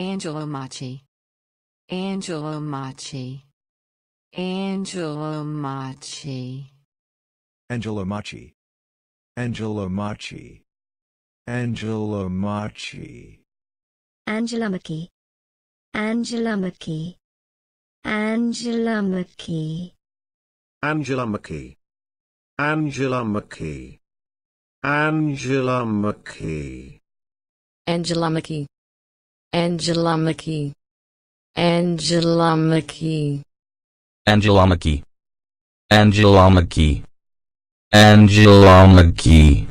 Angelo Machi. Angelo Machi. Angelo Machi. Angelo Machi. Angelo Machi. Angelo Machi. Angela Machi. Angela Machi. Angela Machi. Angela Machi. Angela Machi. Angela Machi. Angela Mackey. Angela McKee. Angela McKee. Angela McKee. Angela McKee. Angela McKee.